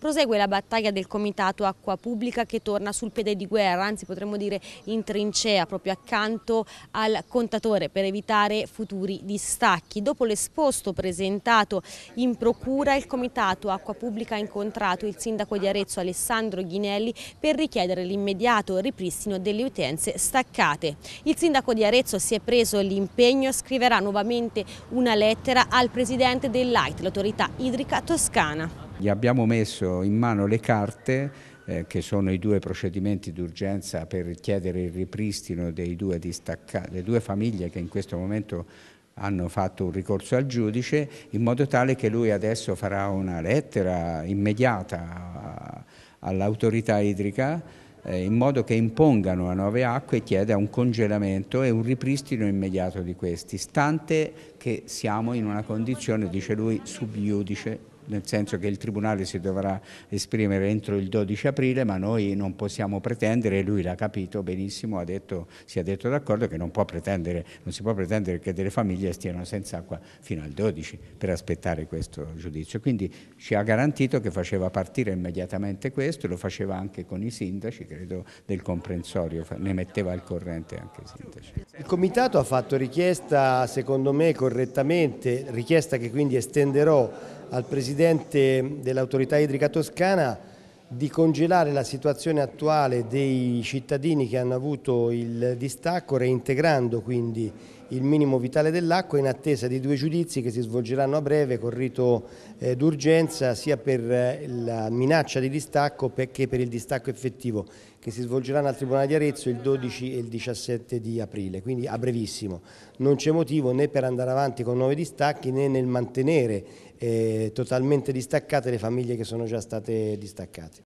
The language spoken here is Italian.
Prosegue la battaglia del Comitato Acqua Pubblica che torna sul piede di guerra, anzi potremmo dire in trincea, proprio accanto al contatore per evitare futuri distacchi. Dopo l'esposto presentato in procura, il Comitato Acqua Pubblica ha incontrato il sindaco di Arezzo Alessandro Ghinelli per richiedere l'immediato ripristino delle utenze staccate. Il sindaco di Arezzo si è preso l'impegno, e scriverà nuovamente una lettera al presidente dell'AIT, l'autorità idrica toscana. Gli abbiamo messo in mano le carte eh, che sono i due procedimenti d'urgenza per chiedere il ripristino delle due, due famiglie che in questo momento hanno fatto un ricorso al giudice in modo tale che lui adesso farà una lettera immediata all'autorità idrica eh, in modo che impongano a Nove Acque chieda un congelamento e un ripristino immediato di questi, stante che siamo in una condizione, dice lui, subiudice nel senso che il Tribunale si dovrà esprimere entro il 12 aprile, ma noi non possiamo pretendere, lui l'ha capito benissimo, ha detto, si è detto d'accordo che non, non, si può pretendere che delle famiglie stiano senza acqua fino al 12 per aspettare questo giudizio. Quindi ci ha garantito che faceva partire immediatamente questo, lo faceva anche con i sindaci, credo, del comprensorio, ne metteva al corrente anche i sindaci. Il Comitato ha fatto richiesta, secondo me correttamente, richiesta che quindi estenderò al Presidente dell'Autorità Idrica Toscana di congelare la situazione attuale dei cittadini che hanno avuto il distacco, reintegrando quindi il minimo vitale dell'acqua in attesa di due giudizi che si svolgeranno a breve con rito eh, d'urgenza sia per eh, la minaccia di distacco che per il distacco effettivo che si svolgeranno al Tribunale di Arezzo il 12 e il 17 di aprile, quindi a brevissimo. Non c'è motivo né per andare avanti con nuovi distacchi né nel mantenere eh, totalmente distaccate le famiglie che sono già state distaccate.